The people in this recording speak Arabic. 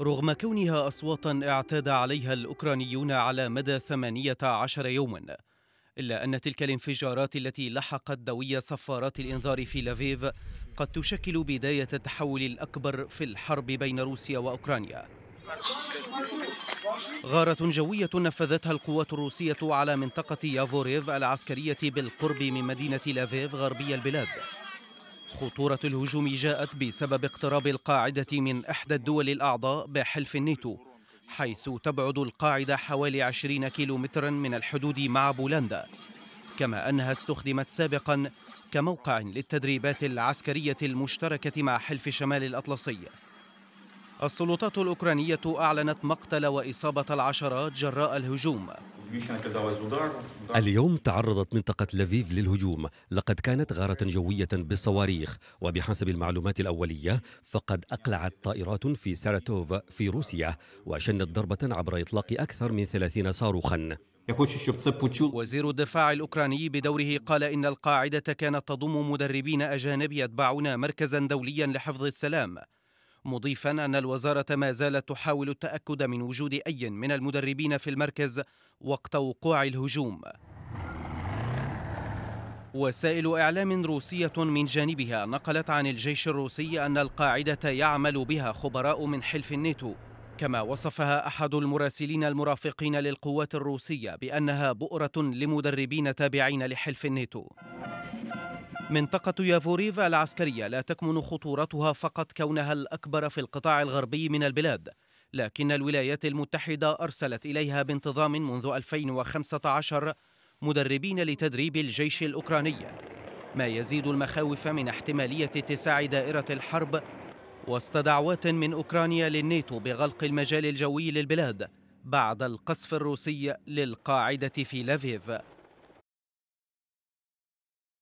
رغم كونها أصواتا اعتاد عليها الأوكرانيون على مدى 18 يوما إلا أن تلك الانفجارات التي لحقت دوي صفارات الإنذار في لافيف قد تشكل بداية التحول الأكبر في الحرب بين روسيا وأوكرانيا غارة جوية نفذتها القوات الروسية على منطقة يافوريف العسكرية بالقرب من مدينة لافيف غربي البلاد خطورة الهجوم جاءت بسبب اقتراب القاعدة من إحدى الدول الأعضاء بحلف الناتو حيث تبعد القاعدة حوالي 20 كيلومترا من الحدود مع بولندا كما أنها استخدمت سابقا كموقع للتدريبات العسكرية المشتركة مع حلف شمال الأطلسي السلطات الأوكرانية أعلنت مقتل وإصابة العشرات جراء الهجوم اليوم تعرضت منطقة لفيف للهجوم لقد كانت غارة جوية بالصواريخ وبحسب المعلومات الأولية فقد أقلعت طائرات في ساراتوف في روسيا وشنت ضربة عبر إطلاق أكثر من ثلاثين صاروخا وزير الدفاع الأوكراني بدوره قال إن القاعدة كانت تضم مدربين أجانب يتبعون مركزا دوليا لحفظ السلام مضيفا أن الوزارة ما زالت تحاول التأكد من وجود أي من المدربين في المركز وقت وقوع الهجوم وسائل إعلام روسية من جانبها نقلت عن الجيش الروسي أن القاعدة يعمل بها خبراء من حلف الناتو كما وصفها أحد المراسلين المرافقين للقوات الروسية بأنها بؤرة لمدربين تابعين لحلف الناتو منطقة يافوريفا العسكرية لا تكمن خطورتها فقط كونها الأكبر في القطاع الغربي من البلاد لكن الولايات المتحدة أرسلت إليها بانتظام منذ 2015 مدربين لتدريب الجيش الأوكراني ما يزيد المخاوف من احتمالية اتساع دائرة الحرب وسط دعوات من أوكرانيا للناتو بغلق المجال الجوي للبلاد بعد القصف الروسي للقاعدة في لافيف